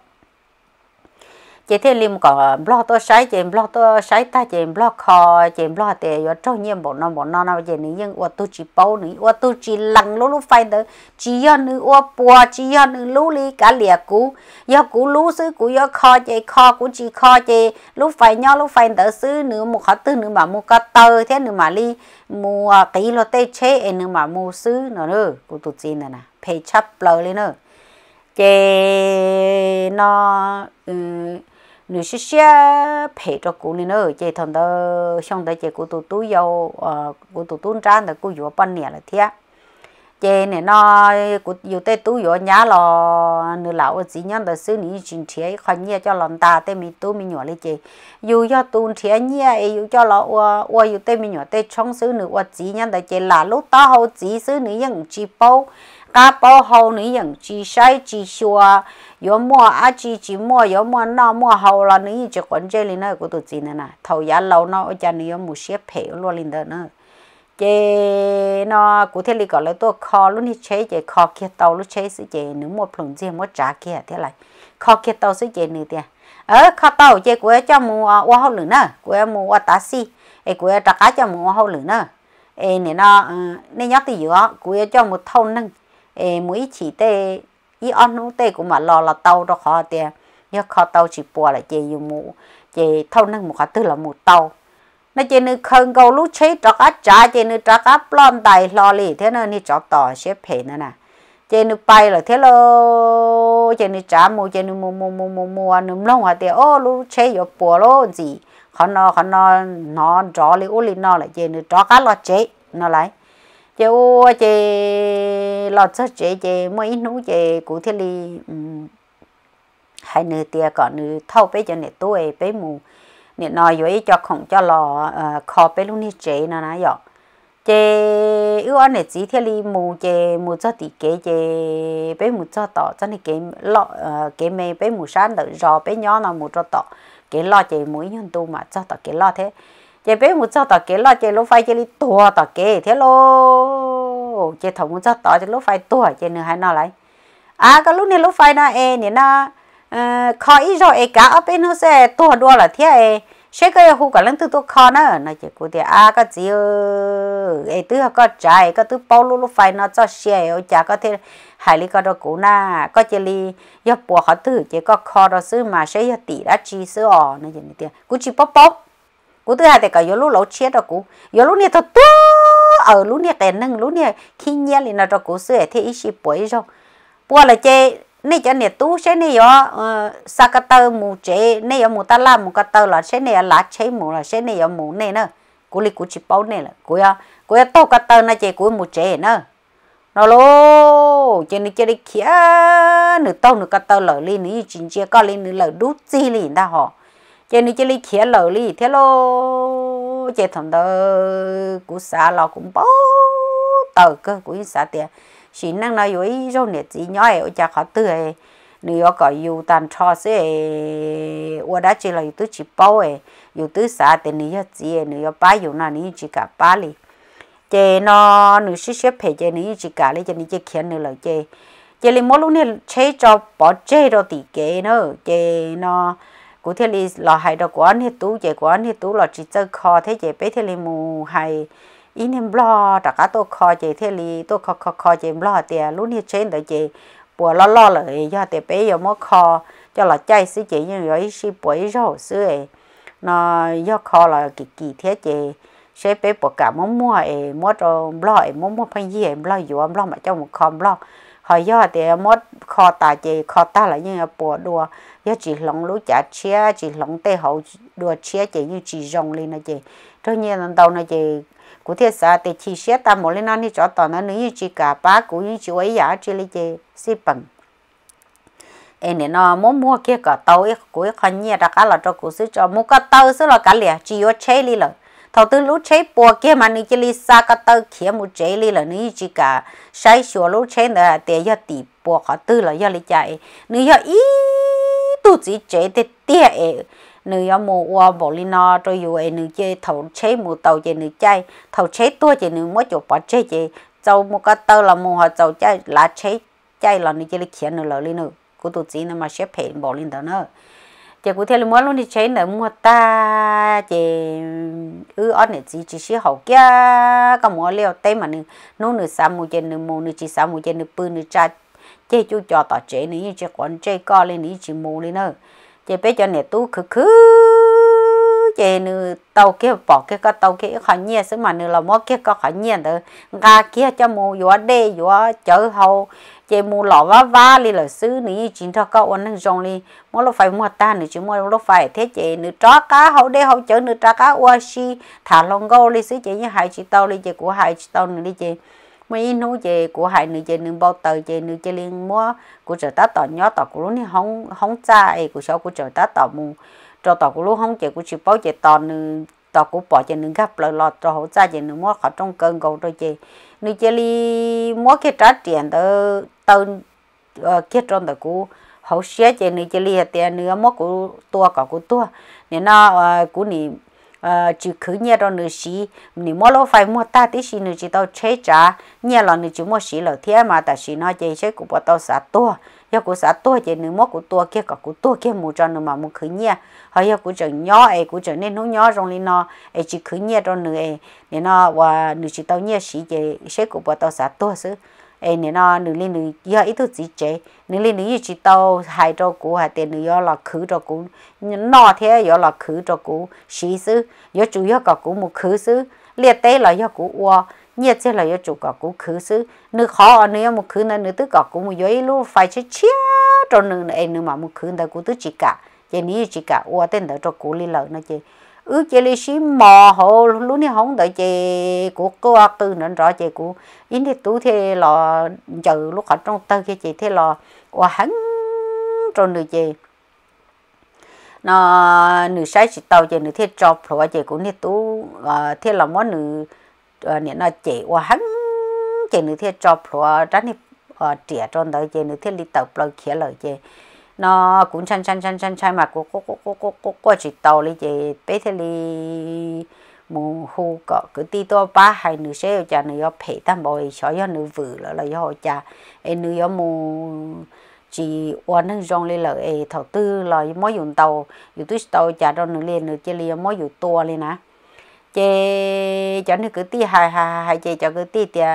chị thấy lim có blog tôi sai chị blog tôi sai ta chị blog kho chị blog thì có cho nhiều bọn nó bọn nó nào chị nữ nhưng ô tu chỉ bao nữ ô tu chỉ lăng lú lú phải đó chỉ yo nữ ô bùa chỉ yo nữ lú li cả lìa cú yo cú lú sư cú yo kho chị kho cú chỉ kho chị lú phai nhau lú phai đó sư nữ một khó tư nữ mà mua cái tờ thế nữ mà li mua cái lo tê chế nữ mà mua sư nữa nữa cú tu chỉ nè nè phải chấp lời lên nữa chị nó ừ, nếu sĩ xe phải cho cô nên ở chơi thằng đó xong đó chơi cô tụ tụ yêu cô tụ tụ trang đó cô yêu bận nè là thế chơi này nó cô yêu tới tụ yêu nhà lo nữ lão chỉ nhận được xử lý chuyện thế khoan nhẹ cho lòng ta tới mình tụ mình nhỏ lên chơi yêu cho tụ thế nhẹ yêu cho lo ô ô yêu tới mình nhỏ tới trong sự nữ ô chỉ nhận được chơi là lúc ta hậu chỉ sự nữ nhận chỉ bao cá bao hậu nữ những chỉ sai chỉ xua có mua á chỉ chỉ mua có mua nào mua hầu là nữ chỉ quan chế lên nó cũng được chị này thầu giá lâu nó ở cha nữ mua một xếp phèo luôn lên đó nữa chế nó cụ thể là gọi là tôi kho luôn thì chế cái kho kia tàu luôn chế sự chế nữ một phần riêng một trả kia thế này kho kia tàu sự chế nữ tiền ở kho tàu chế của cho mua hoa hậu nữa của mua taxi ấy của trả cá cho mua hoa hậu nữa ấy nên nó ừ, nên nhớ từ giữa của cho một thâu เอ้มือฉีเตยี่อันนู้นเตกูมาลอละเต้าดอกคอเตียยี่คอเต้าฉีปัวละเจียอยู่หมู เจเท่านั้หมุขตื้อละมูเต้าในเจนึกเคงเกาลู่ใช้จักอัจจาเจนึกดอกระปลอมไตลอลีเท่านั้นนี่จอดต่อเสียเพนน่ะนะเจนึกไปเหรอเท่าเจนึกจ้ามูเจนึกมูมูมูมูมูอันนุ่มลงหัวเตี้ยโอ้ลูกเชยปัวโลสิขอนอขอนอนนอนจอเลยอุลินอนเลยเจนึกจอกันละเจนอะไร chú chị lọt cho chị chị mới nú chị cụ thế li ừ. hai nửa tia còn nửa thâu bé cho nè tôi bé mù nè nói với cho không cho lò khó bé luôn đi chị nó nói dọ chị ưu anh nè chỉ thế li mù chị mù cho tỷ kế chị bé mù cho tọ, cho nè cái lọ cái mẹ bé mù sáng đợi rò bé nhỏ nào mù cho tọ, cái lo chị mũi nhân tu mà cho tọ cái lo thế chế bé muốn cho tỏ kế lo chế lô phải chế đi tua tỏ kế thế lo chế thầu muốn cho tỏ chế lô phải tua chế nửa hay nó lại à cái lúc này lô phải nó e nè nó khó ý rồi e cả ở bên nó sẽ tua đua là thế e sẽ cái hú cả lần thứ tôi khó nó nó chế cụ thì à cái gì e tứ có trái cái thứ bao lô lô phải nó cho xe ở chả có thể hải lý có đồ cũ na có chế li do bùa họ thử chế có khó đó xứ mà sẽ tỷ đã chi xứ ở nó gì nữa tiền cũng chỉ bóp bóp cú thứ hai thì cả yếu lúc lỗ chia đó cú yếu lúc này thật ở ờ, lúc này cái nâng lúc này khi nhớ thì nó cho cú sửa thì ít xí bối rồi bữa là chơi cho nè tu sẽ nè yo sa cái tơ mù chế nè yo mù ta cái tơ là sẽ nè lá chế mù là sẽ nè yo mù nữa cú li cú chỉ bao nè là cú ya cú ya tô cái tơ nó chế cú mù chế nữa nó lô cho nên cho đi kia nửa tông nửa cái tơ lở li nửa chín chia có li nửa lở đút chi li ta họ chế này chế lý khía lở lý thế lo chế thằng đó cũng xả lò cũng bó tờ cơ cũng xả tiền chỉ năng nói với rau nè chỉ nhỏ ấy chả khó tươi nếu có yêu tan cho sẽ ở đó chỉ là yêu tứ chỉ bao ấy yêu tứ xả tiền nếu chỉ nếu có ba yêu nào nếu chỉ cả ba lý chế nó nếu xí xếp phải chế nếu chỉ cả lý chế nếu chế khía nữa là chế chế lý mỗi lúc này chế cho bỏ chế rồi thì kế nữa chế nó cụ thể là là hay đó quán hết tú chạy quán hết tú là chỉ chơi kho thế chạy bé thế là mù hay in em lo đã cả tôi kho chạy thế là tôi kho kho kho chạy lo thì lúc hết trên đời chạy bùa lo lo lại do tiền bé giờ mới kho cho là chay xí chạy nhưng rồi xí bưởi rau xưa ấy nó do kho là kỳ kỳ thế chạy sẽ bé bùa cả muốn mua ấy mua đồ lo ấy muốn mua phân gì ấy lo dù em lo mà trong một kho lo họ do thì mua kho tà chạy kho ta là như là bùa đùa giờ chỉ lòng lúa chả chia chỉ lòng tê hậu đùa chia chỉ như chỉ rồng lên nó chị thôi nhiên lần đầu nó chị cụ thiết xa tê chỉ xé ta mỗi lên anh cho tao nó nếu như chỉ cả ba cụ như chỉ ấy giả chỉ lấy chị xí bằng em nên nó muốn mua kia cả tàu ấy cụ ấy khó nhẹ đặc là cho cụ xí cho mua cả tàu xí là cả lẻ chỉ có chế đi rồi thầu tư lũ chế bùa kia mà nữ chỉ li xa cả tàu kia một chế li là nữ chỉ cả sai sửa lũ chế là để cho tỷ bùa khó tư là do li chạy nữ do ít tu chỉ chế thế tia ấy nữ yếu mù qua bộ li nó rồi yếu ấy nữ chơi thầu chế mù tàu chơi nữ chơi thầu chế tua chơi nữ mỗi chỗ bỏ chế chơi cháu mù cá tàu là mù họ cháu chơi lá chế chơi là nữ chơi lịch khiến nữ lỡ li nữ cô chỉ nó xếp hệ bộ li đó nữa chị cụ thể là mỗi luôn đi chế nữ mua ta chị ư ở nữ chỉ chỉ xí hậu kia có mỗi liều tay mà nữ nô sáu mù chơi nữ mù nữ chỉ sáu mù chơi nữ bự nữ trai chế chú cho tỏ chế như chế còn chế co lên này chế mù lên nữa chế bé cho này tú khứ khứ chế nữ tàu kia bỏ kia có tàu kia khỏi nhẹ sớm mà nữ là mất kia có khỏi nhẹ nữa ga kia cho mù gió đê gió chở hầu chế mù lọ vá vá lên là xứ nữ chính thật có ổn năng rong lên mỗi lúc phải mua ta nữa chỉ mua lúc phải thế chế nữa trá cá hậu đê hậu chở nữa trá cá oa si thả lông gâu lên xứ chế như hai chị tàu li chế của hai chị tàu nữ li chế mấy nô về của hai nữ về nữ bao tờ về nữ về liên mua của trời ta tỏ nhỏ tỏ của lúc này không không cha ấy của sau của trời ta tỏ mù cho tỏ của lúc không về của chị bao về tỏ nữ tỏ của bỏ về nữ gặp lời lọt cho hỗ cha về nữ mua khỏi trong cơn cầu rồi về nữ về li mua cái trái tiền tờ tờ kia ờ, trong tờ của hậu xé về nữ về li tiền nữa mua của tua cả của tua nên nó ờ, của nị chỉ khử nhẹ đó nữa xí nếu mua lô phải mua ta thì xí nữa chỉ tao chế trả nhẹ là nữa chỉ mua xí là thế mà ta xí nó chơi chế cũng bắt tao xả tua giờ cũng xả tua chơi nữa mua cũng tua kia cả cũng tua kia mua cho nữa mà mua khử nhẹ hay giờ cũng chẳng nhỏ ấy cũng chẳng nên nó nhỏ rồi nên nó ấy chỉ khử nhẹ đó nữa ấy nên nó và nữa chỉ tao nhẹ xí chơi chế cũng bắt tao xả tua chứ ấy nên nó nữ linh nữ giờ ít thứ gì chế nữ linh nữ chỉ tàu hai trò cũ hai tiền nữ giờ là khứ trò cũ nọ thế giờ là khứ trò cũ xí sư giờ chủ yếu cả cũ một khứ sư liệt tế là giờ cũ qua nhiệt thế là giờ chủ cả cũ khứ sư nữ khó nữ một khứ nữa nữ tức cả cũ một giới chết chia trò nữ mà một khứ ta cũ tức chỉ cả chỉ nữ chỉ cả qua tên đó trò cũ li lợ nó chỉ ứ chị lì xí mò hồ lúc này không đợi chị của cô ạ tư nên rõ chị của in đi tú thế là chờ lúc họ trong tư kia chị thế là và hắn rồi nữa chị nó nữ sai chị tàu chị nữ thế chọc rồi chị của đi tú à, thế là món nữ à, nè nó chị và hắn chị nữ thế chọc rồi ra nè trẻ trong đợi chị nữ thế đi tàu lâu khía lời chị nó cũng chăn chăn chăn chăn chăn mà cô cô cô cô cô cô cô chỉ tàu lý chị bé thế lý mù hù có cứ ti to ba hay nữ sẽ cha nữ yo phê tam bồi cho yo nữ vự là là yo cha em nữ yo mù chỉ uốn nâng rong lên lợi ấy thầu tư là mỗi dùng tàu dùng túi tàu trả đâu nữa liền nữa chỉ liền mỗi dùng tua lên á chê cho nên cứ ti hai hai hai chê cho cứ ti tia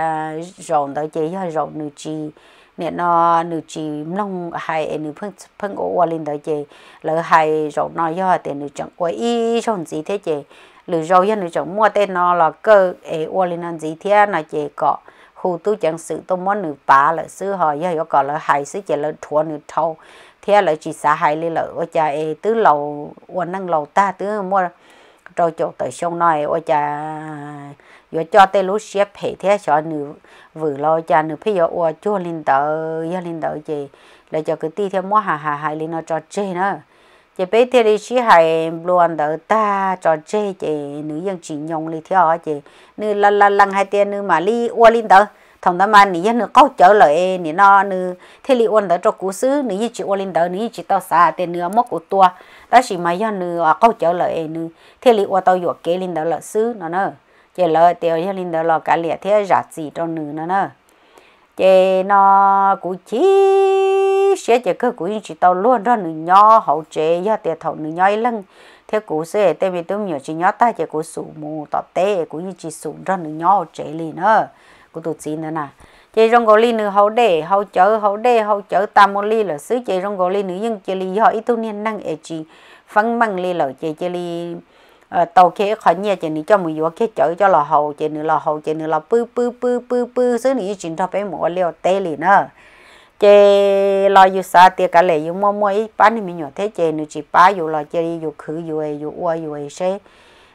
rong tới chê hơi rong nữa chi mẹ nó nữ chỉ long hay nữ phân phân ổ qua lên đó chị lỡ hay rồi nói do thì nữ chẳng qua y trong gì thế chị lỡ rồi giờ nữ chẳng mua tên nó là cơ ế qua lên ăn gì thế là chị có khu tu chẳng sự tôi muốn nữ bà là sư họ giờ có còn là hay sư chị là thua nữ thâu thế là chị xã hay lên lỡ cha ế tứ lầu quan năng lầu ta tứ mua rồi chỗ tới sông nói ở cha yo cho tê lú xếp hệ thế cho nữ vừa lo cha nữ phi yo o chua linh tờ giờ linh tờ gì là cho cái ti theo mua hà hà hà linh nó cho chê nữa chị bé thế đi xí hài luôn đỡ ta cho chê chị nữ dân chỉ nhông li theo chị nữ lăn lăn lăn hai tiền nữ mà li o linh tờ thằng ta mà nữ dân nữ câu trở lời nữ nó nữ thế li o đỡ cho cú xứ nữ dân chỉ o linh tờ nữ dân chỉ tao xa tiền nữ mất của tua đó chỉ mà dân nữ à, câu trở lời nữ thế li o tao yo kế linh tờ là xứ nó nữa chị lỡ tiêu cho linh đó là cả lẻ thế giả gì cho nữ nó nữa chị nó cũng chỉ sẽ chỉ cứ cũng chỉ tao luôn đó nữ nho hậu chế do tiền thầu nữ nhỏ lưng thế cũng sẽ tại vì tôi nhiều chỉ nhỏ ta chỉ cũng sủ mù tọt tê cũng như chỉ sủ cho nữ nho chế liền nữa cũng tụt xin nữa nè chị trong gò ly nữ hậu đệ hậu chở hậu đệ hậu chở tam mô ly là xứ chị trong gò ly nữ nhưng chế ly do ít tu niên năng ấy chỉ phấn măng ly là chế chị ly Ờ, tàu kia khỏi nhẹ chỉ nữ cho mình vô kia chở cho lò hầu chỉ nữ lò hầu chỉ nữ lò bư bư bư bư bư xứ nữ chỉ thọ phải mua liều tê liền nữa chế lo dù xa tiệt cả lệ dù mua mua ít bán thì mình nhỏ thế chế nữ chỉ bán dù lo chế dù khử dù ấy dù uo dù ấy xe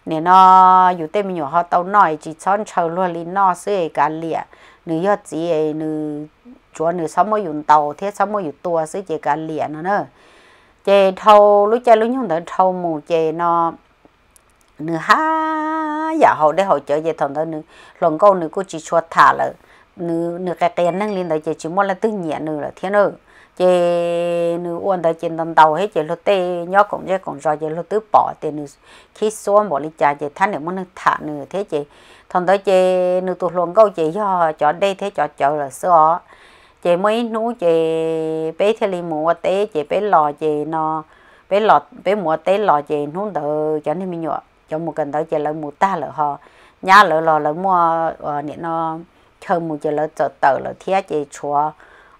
nè nó dù tê mình nhỏ họ tàu nói chỉ son chờ luôn lì nó xứ cả lìa nữ giờ chỉ ấy nữ chúa nữ sáu mươi dùng tàu thế sáu mươi dùng tua xứ chế cả lìa nữa nữa chế thâu lúc chơi lúc nhung tới thâu mù chế nó nữ ha giờ hậu để hậu trở về thằng đó nữa lòng câu nữa cô chỉ cho thả là nữ nữ cái tiền năng lên đó chỉ chỉ mua là tự nhiên nữ là thế nữ chị nữ uốn đó trên đồng tàu hết chị lúc tê nhó cũng chơi cũng rồi chị lúc tứ bỏ thì nữ khi xuống bỏ đi cha chị thán để muốn thả nữ thế chị thằng đó chị nữ tụt lòng câu chị do cho đây thế cho chợ là xưa chị mới nú chị bé theo li mua té chị bé lò chị nó bé lọt bé mua té lò chị nú đỡ cho nên mình nhọ cho một cần tới chơi là một ta là họ nhà là lò là mua ờ, nên nó chơi một chơi là chợ tờ là thiết chơi chùa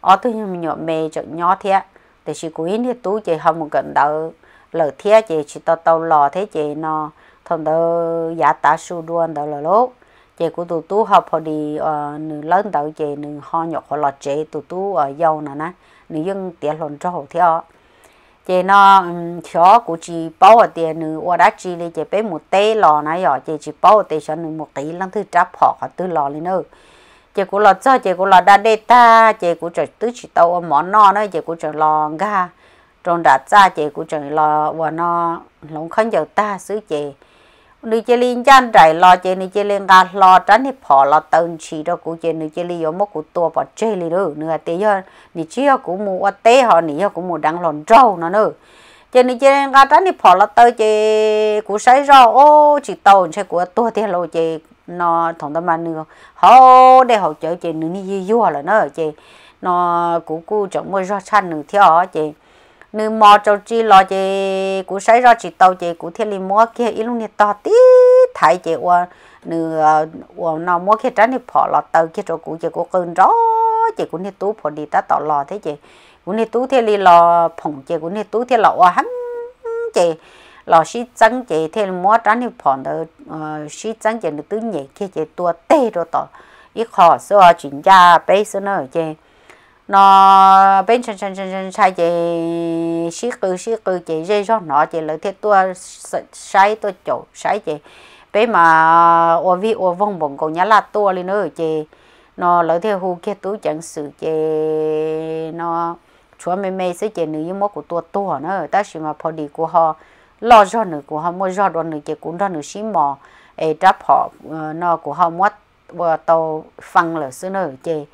ở tôi như nhỏ mê chợ nhỏ thiết để chỉ cố hiến thiết tú chỉ không một cần tới lỡ thiết chơi chỉ tao tao lò thế chơi nó thằng đó giả ta su đuôn đó là lúc chơi của tụi tú học họ đi ờ, nửa lớn đầu chơi nửa ho nhọc họ lọt chơi tụi tú ở dâu nè nè nữ dân tiện lồn cho họ theo chị nó ừ, chó của chị bảo ở tiền nữa qua đã chị lấy chị bé một té lò này rồi, chị chị bảo ở tiền cho nữa một kỹ lần thứ chấp họ họ tư lò lên nữa chị cũng lò cho chị cũng lò đã đê ta chị cũng trời tứ chị tàu món no nữa chị cũng trời lò ga trong đã ra chị cũng trời lò và nó lông khăn giờ ta xứ chị nữ chế liên nhân đại lo chế nữ chế liên ngà lo tránh thì phò lo tơn chỉ đó cũng chế nữ chế liên yếu mất của tua bỏ chế liên nữa nữa tế hơn nữ chế cũng mua tế họ nữ cũng mua đăng lòn trâu nó nữa chế nữ chế liên ngà tránh thì phò lo tơ chế cũng say ra ô chỉ tàu chế của tua thế lo chế nó thông tâm mà nữa họ để họ chơi chế nữ như vua là nó chế nó cũng cũng chẳng mua ra chăn nữa theo chế nếu mò cho chị lo chị cũng xảy ra chị tàu chị cũng thiên lý mua kia ít lúc này to tí thấy chị qua nữ qua ờ, nào mua kia trái này phỏ lọt tàu kia cho cũng chị cũng cơn rõ chị cũng nên tú phỏ đi ta tỏ lò thế chị cũng nên tú thiên lý lò phồng chị cũng nên tú thiên lò hoa hắn chị lò xí trắng chị thiên mua trái này phỏ đó ờ, xí trắng chị nữ tứ nhẹ kia chị tua tê rồi tỏ ít khó xưa chuyện gia bây giờ nữa chị nó bên chân chân chân chân sai chị xí cừ xí cừ chị dây cho nó chị lợi thế tua sai tua chỗ sai chị bé mà ô vi ô vong bổng cổ nhá là tua lên nữa chị nó lợi thế hù kia tú chẳng sự chị nó chúa mê mê sẽ chị nữ mốt của tua tua nữa ta chỉ mà phò đi của họ lo cho nữ của họ mua cho đoàn nữ chị cũng đó nữ xí mò ấy đáp họ ờ, nó của họ mất tàu phăng lỡ xứ nữa chị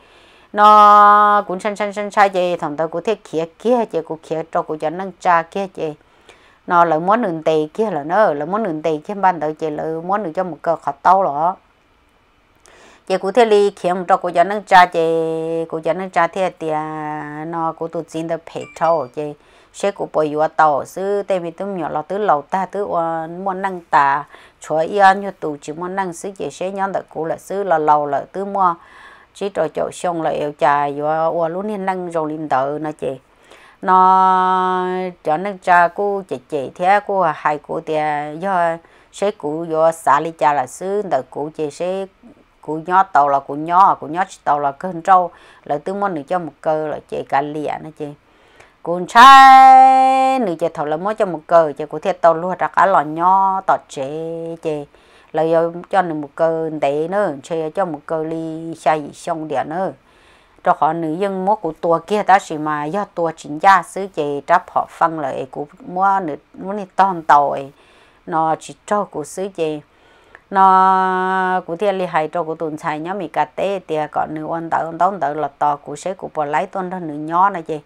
nó cũng san san san sai chị thằng tao cũng thiết kia kia chơi cũng kia cho cũng cho nâng cha kia chơi nó là món nướng tì kia là nó là món nướng tì kia ban đầu chơi là món nướng cho một cơ khó tao rồi chơi cũng thế li kia cho cũng cho nâng cha chơi cũng cho nâng cha thế thì à, nó cũng tụt chín được phải thâu chơi sẽ cũng bồi dưỡng tàu sư tại vì tôi nhỏ là từ lâu ta từ muốn nâng ta cho yên như tụ chỉ muốn nâng sư chơi sẽ nhận được cũng là sư là lâu là từ mua chỉ trò chỗ xong là yêu trà và ua luôn hiên năng rồi lim tự nó chị nó cho nên cha cô chị chị thế cô hai cô thì do sẽ cụ do xã lý cha là xứ tự cụ chị sẽ cụ nhỏ tàu là cụ nhỏ cụ nhỏ tàu là cơn trâu là tương môn được cho một cơ là chị cả lìa nó chị cụ trai nữ chị thầu là mỗi cho một cơ chị cụ thiệt tàu luôn ra cả lò nhỏ tọt chị chị là do cho nên một cơ tệ nữa xe cho một cơ ly xài xong địa nữa cho họ nữ dân mua của tua kia ta chỉ mà do tua chính gia xứ chị tráp họ phân lại của mua nữ muốn đi toàn tội, nó chỉ cho của xứ chị nó của thiên li hay cho của tuần xài nhóm mì cà tê thì còn nữ ôn tàu ôn tàu tàu là to của sẽ của bỏ lái tuần đó nữ nhỏ này chị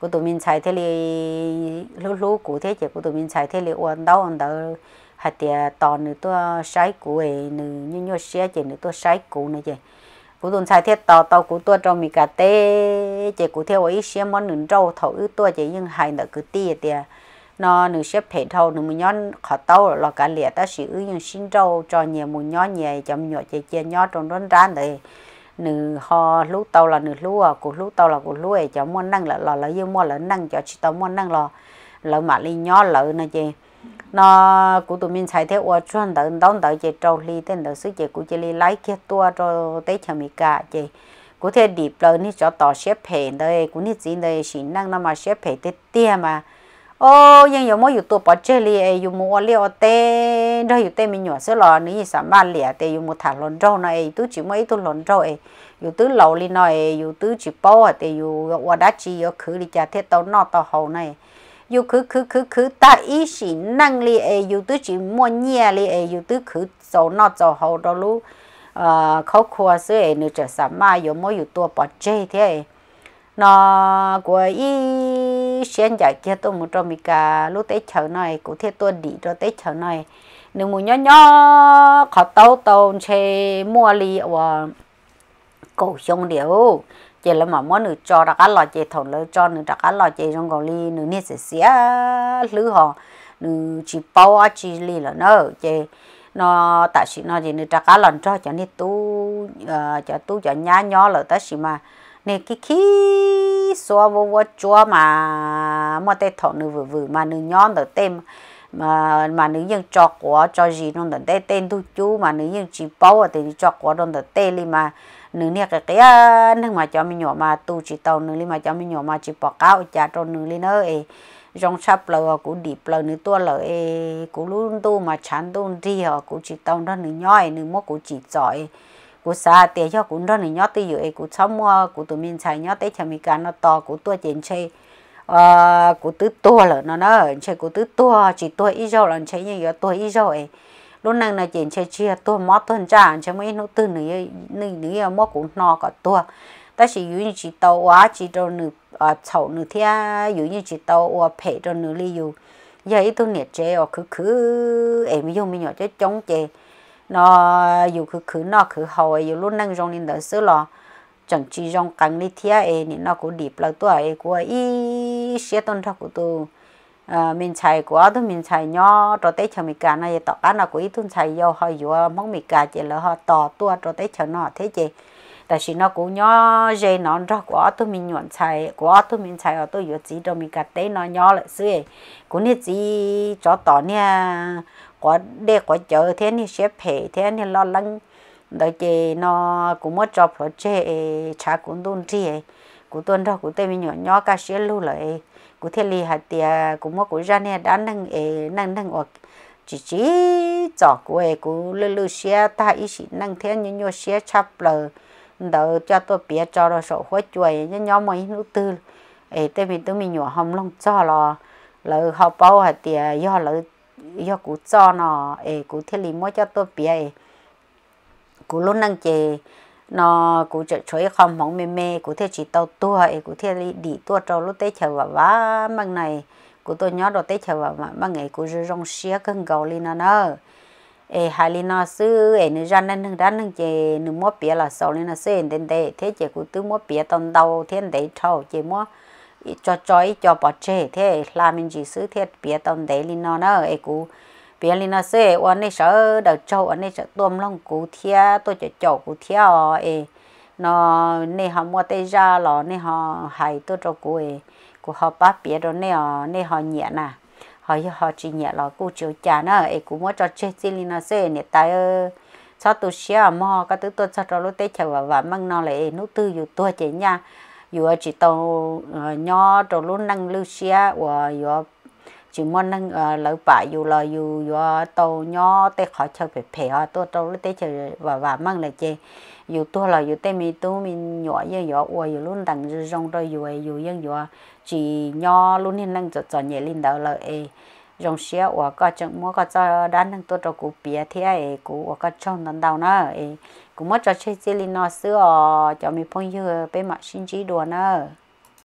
của tụi mình xài thế li lú lú của thế chị của tụi mình xài thế li ôn tàu ôn tàu hạt thì à, tò nữa tôi sái củ ấy à, nữa như như xe chỉ nữa tôi sái củ nữa chị bố tuần sai thiết tò tò của tôi trong mình cà tê chị của theo ấy xe món nướng rau thầu ư tôi chị nhưng hai nữa cứ tì thì nó nửa xếp hệ thâu nửa mình nhón khó tàu là cả lẻ ta sử những sinh rau cho nhiều mình nhón nhẹ chậm nhọ chị chia nhỏ trong đón rán đấy nửa ho lú tàu là nửa lúa à của lú tàu là của lúa ấy cho món năng là là là dương món là năng cho chị tàu món năng là lỡ mà ly nhó lỡ nè chị nó cụ tụi mình chạy theo ở chuyên đỡ đâu đỡ chỉ trâu li tên đỡ sự chỉ cụ chỉ li lái kia tua cho tới chả mi cả chỉ cụ thể điệp lời ní cho tỏ xếp phê đây cụ ní gì đây xin năng nó mà xếp phê tết tia mà ô nhưng giờ mỗi tụi bỏ chơi li ấy dùng mua liều tê đó dùng tê mình nhỏ sẽ lò nếu như sắm ba lẻ tê dùng một thả lon trâu này tôi chỉ mấy tôi lon trâu ấy dù tứ lầu li nói dù tứ chỉ bao à tê dù qua đá chỉ ở khử đi chả thế tao nọ tao hầu này ta e e à, e chê na của ý xem giải kia tôi một trong mình cả lúc tết chờ này cụ thể tôi đi cho tết chờ này nếu muốn nhỏ nhỏ khó tàu tàu chơi mua lì và cổ xong điều chị là mà muốn nữ cho đặc cá lò chị thầu lỡ cho nữ đặc cá lò chị trong gò li nữ nít sẽ xía lứ họ nữ chỉ bao á chỉ li là nó chị nó tại sự nó gì nữ đặc cá lần cho cho nên tu ờ, cho tu cho nhá nhó là tại sự mà nè cái khí xóa vô vô chúa mà mà tê thầu nữ vừa vừa mà nữ nhón được tem mà mà nữ dân cho quả cho gì nó được tên tên tu chú mà nữ dân chỉ bao thì cho quả nó được tên li mà nương nè cái cái ờ, nương mà cho mình nhỏ mà tu chỉ tàu nương li mà cho mình nhỏ mà chỉ bỏ cao chả cho nương li nữa ấy rong sắp lờ cú điệp lờ nương tua lờ ấy cú luôn tu mà chán tu đi họ cú chỉ tàu đó nương nhoi nương mua cú chỉ giỏi cú xa tiền cho cú đó nương nhót tiêu ấy cú sống mua cú tụi mình xài nhót tới chăm cái nó to cú tua chén chơi à ờ, tứ tua lờ nó nó chơi tứ tua chỉ tua ít rồi là chơi như vậy tua ít rồi lúc nãy là chuyện chơi chia tua mót tuần trả chứ mấy nó tư nữa nữa nữa mót cũng no cả tua ta chỉ dụ như chỉ tàu quá chỉ cho nửa, à chậu nửa thia dụ như chỉ tàu quá phải cho nửa ly giờ ít tôi nhiệt chế ở cứ cứ em dùng mình nhỏ chứ chống chế nó dụ cứ cứ nó cứ hậu ấy dụ lúc nãy trong nên đỡ sửa lo chẳng chỉ trong cánh đi thia ấy nó cũng điệp là tôi, ấy của ý sẽ tôn thắc của tôi Ờ, mình chạy quá tôi mình chạy nhỏ rồi tới chờ mình cả này tọt cá nào của ít tôi chạy vô hơi vừa ờ, mong mình cả chỉ là họ tỏ tua rồi tới chờ nó thế chị tại vì nó cũng nhỏ dây nó ra quá tôi mình nhuận chạy quá tôi mình chạy ở tôi vừa chỉ rồi mình cả tới nó nhỏ lại xưa cũng như chỉ cho tỏ nha quá để quá chờ thế này xếp phải thế này lo lắng đợi chị nó cũng mất cho phải chế chả cũng đun chị cũng tuần đó cũng tới mình nhỏ nhỏ cả sẽ lưu lại cụ thể li hạt tia cụ mua cụ ra nè đã nâng ế nâng nâng ở chỉ chỉ cho cụ ế cụ lư lư xe ta ý sĩ nâng thế như nhau xe chắp lờ đỡ cho tôi bia cho rồi sổ hóa chuối nhớ nhóm mấy nữ tư ế tê mình tôi mình nhỏ hồng lông cho lò lỡ họ bao hạt tia do lỡ do cụ cho nó ế cụ thể li mua cho tôi bia ế cụ luôn nâng chè nó cũng chơi chơi không mong mê mê cũng theo chỉ tàu tua cũng theo đi tua trâu lúc tết chờ và vá măng này của tôi nhớ đồ tết chờ và mà măng ngày cũng rơi rong xía cưng gầu lên nó nữa, ê hai lên nó xứ, ê nữ ra nên thằng đá thằng chị nữ mua bia là sầu lên nó sư đến đây thế chị cũng tứ mua bia tông đầu thiên đấy trâu chị mua cho chơi cho bỏ chê thế làm mình chỉ sư thiết bia tông đấy lên nó nữa, ê cũng bé linh nó sẽ ôn này sợ đầu trâu ôn này sợ tôm long cú thia tôi chỉ chậu cú thia ấy nó nè họ mua tay ra lò nè họ hay tôi cho cô ấy cô họ bắt rồi nè nè họ nhẹ nè họ họ chỉ nhẹ lò cô chiều chả nè ấy cũng mua cho chết xin linh nó sẽ nè tay sao tôi xia mò cái thứ tôi sao cho lúc tết và và mang nó lại nút tư dù tôi chỉ nha dù chỉ tàu ờ, nhỏ cho lúc năng lưu xia và dù chỉ muốn nâng à lỡ bả dù là dù dù ờ, tàu nhỏ tê khó chơi phải phải ờ, à tôi tàu lúc tê chơi và và mang lại chơi dù tôi là dù tê mi tôi mình nhỏ như nhỏ ua dù luôn đằng dù rong rồi dù dù yên dù chỉ nhỏ luôn nên nâng chọn chọn nhẹ lên đạo là ấy rong xia ua có chẳng mua có cho đan năng tôi cho cụ bia thế ấy cụ ua có trong đàn đầu nó ấy cũng mất cho chơi chơi lên nó xưa cho mình phong như bên mặt xin chỉ đùa nó